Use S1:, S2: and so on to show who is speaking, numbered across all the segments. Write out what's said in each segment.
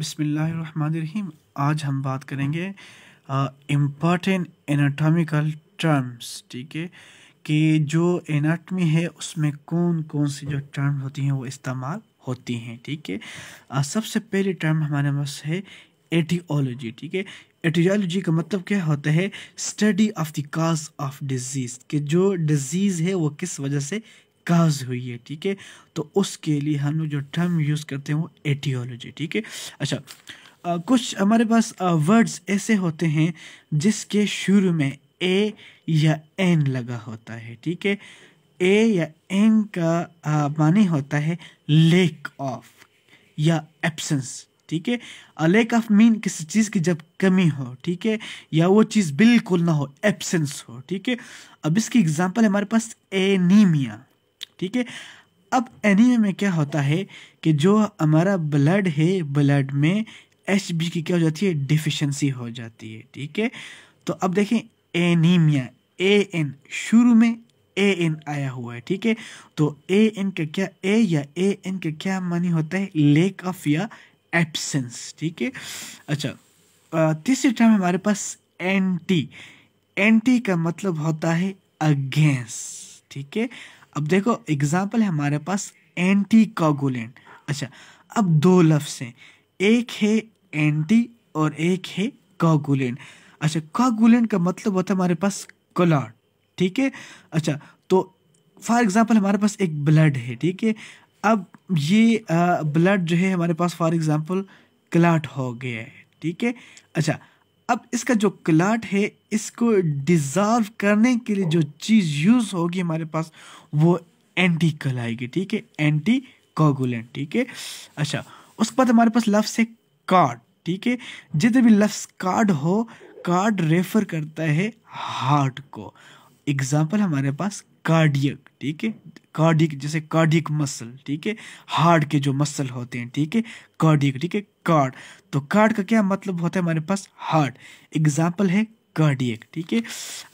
S1: बिसमीम आज हम बात करेंगे इम्पॉर्टेंट एनाटॉमिकल टर्म्स ठीक है कि जो एनाटमी है उसमें कौन कौन सी जो टर्म होती हैं वो इस्तेमाल होती हैं ठीक है सबसे पहली टर्म हमारे पास है एटियोलॉजी ठीक है एटियोलॉजी का मतलब क्या होता है study of the cause of disease कि जो डिजीज़ है वो किस वजह से काज हुई है ठीक है तो उसके लिए हम लोग जो टर्म यूज़ करते हैं वो एटियोलॉजी ठीक है अच्छा आ, कुछ हमारे पास वर्ड्स ऐसे होते हैं जिसके शुरू में ए या एन लगा होता है ठीक है ए या एन का मानी होता है लेक ऑफ या एब्सेंस ठीक है अ लेक ऑफ मीन किसी चीज़ की जब कमी हो ठीक है या वो चीज़ बिल्कुल ना हो एब्सेंस हो ठीक है अब इसकी एग्जांपल हमारे पास एनीमिया ठीक है अब एनीमे में क्या होता है कि जो हमारा ब्लड है ब्लड में एच बी की क्या हो जाती है डिफिशेंसी हो जाती है ठीक है तो अब देखें एनीमिया ए एन शुरू में ए एन आया हुआ है ठीक है तो ए एन का क्या ए या ए एन का क्या मानी होता है लेक ऑफ या एब्सेंस ठीक है अच्छा तीसरी टाइम हमारे पास एंटी एंटी का मतलब होता है अगेंस्ट ठीक है अब देखो एग्जाम्पल है हमारे पास एंटी कागुलेंट अच्छा अब दो लफ्स हैं एक है एंटी और एक है कागुलेंट अच्छा कागुलेंट का मतलब होता है हमारे पास कलाट ठीक है अच्छा तो फॉर एग्जाम्पल हमारे पास एक ब्लड है ठीक है अब ये ब्लड जो है हमारे पास फॉर एग्जाम्पल क्लाट हो गया है ठीक है अच्छा अब इसका जो क्लाट है इसको डिजॉल्व करने के लिए जो चीज़ यूज़ होगी हमारे पास वो एंटी कल आएगी ठीक है एंटी कोगुलेंट ठीक है अच्छा उसके बाद तो हमारे पास लफ्स है कार्ड ठीक है जितने भी लफ्स कार्ड हो कार्ड रेफर करता है हार्ट को एग्जाम्पल हमारे पास कार्डियक ठीक है कार्डिक जैसे कार्डिक मसल ठीक है हार्ड के जो मसल होते हैं ठीक है कार्डिक ठीक है कार्ड तो कार्ड का क्या मतलब होता है हमारे पास हार्ड एग्जाम्पल है कार्डियक ठीक है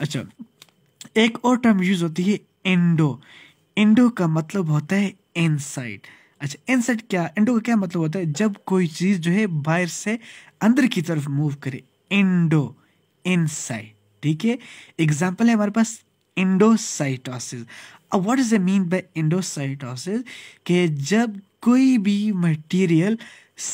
S1: अच्छा एक और टर्म यूज होती है इंडो इंडो का मतलब होता है इनसाइड अच्छा इनसाइड क्या इंडो का क्या मतलब होता है जब कोई चीज़ जो है बाहर से अंदर की तरफ मूव करे इंडो इनसाइड ठीक है एग्जाम्पल है हमारे पास इंडोसाइटोसिस अब what is a mean by endocytosis कि जब कोई भी मटेरियल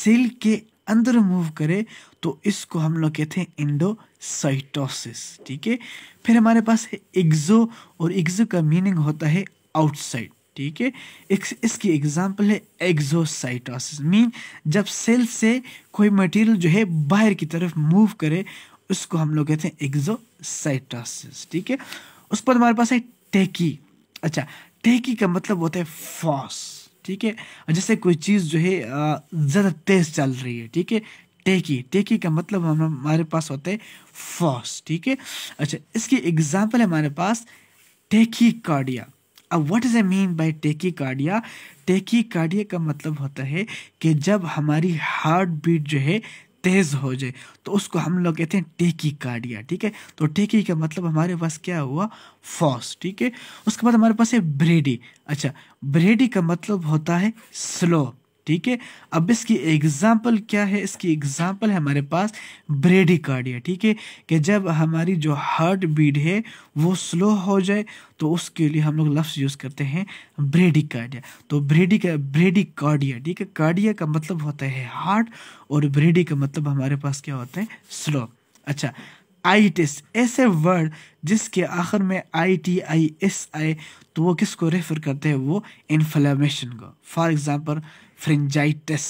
S1: सेल के अंदर मूव करे तो इसको हम लोग कहते हैं इंडोसाइटोसिस ठीक है फिर हमारे पास है एग्जो और एग्जो का मीनिंग होता है आउटसाइड ठीक है इस, इसकी एग्जांपल है एग्जोसाइटोसिस मीन जब सेल से कोई मटेरियल जो है बाहर की तरफ मूव करे उसको हम लोग कहते हैं एग्जोसाइटोसिस ठीक है उस पर हमारे पास है टेकी अच्छा टेकी का मतलब होता है फॉस ठीक है जैसे कोई चीज़ जो है ज़्यादा तेज़ चल रही है ठीक है टेकी टेकी का मतलब हमारे पास होता है फॉस ठीक है अच्छा इसकी एग्जाम्पल है हमारे पास टेकी कार्डिया अब what is a mean by tachycardia tachycardia का मतलब होता है कि जब हमारी हार्ट बीट जो है तेज़ हो जाए तो उसको हम लोग कहते हैं टेकी कार्डिया ठीक है तो टेकी का मतलब हमारे पास क्या हुआ फॉस ठीक है उसके बाद हमारे पास है ब्रेडी अच्छा ब्रेडी का मतलब होता है स्लो ठीक है अब इसकी एग्जाम्पल क्या है इसकी एग्जाम्पल है हमारे पास ब्रेडिकार्डिया ठीक है कि जब हमारी जो हार्ट बीट है वो स्लो हो जाए तो उसके लिए हम लोग लफ्ज़ यूज़ करते हैं ब्रेडिकार्डिया तो ब्रेडी ब्रेडिकार्डिया ठीक है कार्डिया का मतलब होता है हार्ट और ब्रेडी का मतलब हमारे पास क्या होता है स्लो अच्छा आई टेस्ट ऐसे वर्ड जिसके आखिर में आई टी आई एस आए तो वो किस को रेफ़र करते हैं वो इन्फ्लेमेशन को फॉर एग्ज़ाम्पल फ्रेंजाइटिस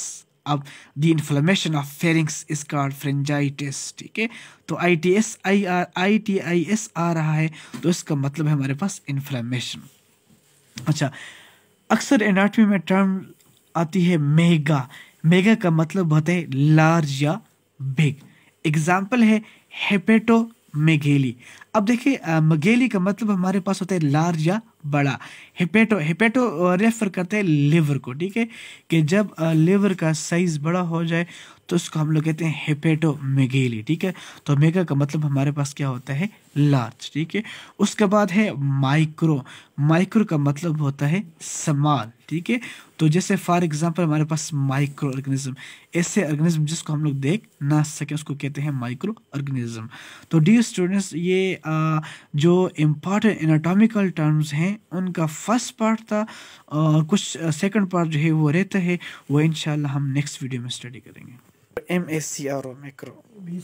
S1: अब the inflammation of pharynx is called pharyngitis ठीक है तो I T S I R I T I S आ रहा है तो इसका मतलब है हमारे पास इन्फ्लेमेशन अच्छा अक्सर एनाटमी में टर्म आती है मेगा मेगा का मतलब होता है लार्ज या बिग एग्जाम्पल है हेपेटो मेघेली अब देखिए मगेली का मतलब हमारे पास होता है लार्ज या बड़ा हेपेटो हेपेटो रेफर करते हैं लिवर को ठीक है कि जब लिवर का साइज बड़ा हो जाए तो उसको हम लोग कहते हैं हेपेटो मेगेली ठीक है तो मेगा का मतलब हमारे पास क्या होता है लार्ज ठीक है उसके बाद है माइक्रो माइक्रो का मतलब होता है समान ठीक है तो जैसे फॉर एग्जांपल हमारे पास माइक्रो ऑर्गेनिज्म ऐसे ऑर्गेनिज्म जिसको हम लोग देख ना सकें उसको कहते हैं माइक्रो ऑर्गेनिज्म तो डी स्टूडेंट्स ये आ, जो इम्पॉर्टेंट एनाटॉमिकल टर्म्स हैं उनका फर्स्ट पार्ट था और कुछ सेकंड पार्ट जो है वो रहता है वो इन हम नेक्स्ट वीडियो में स्टडी करेंगे M S C R O B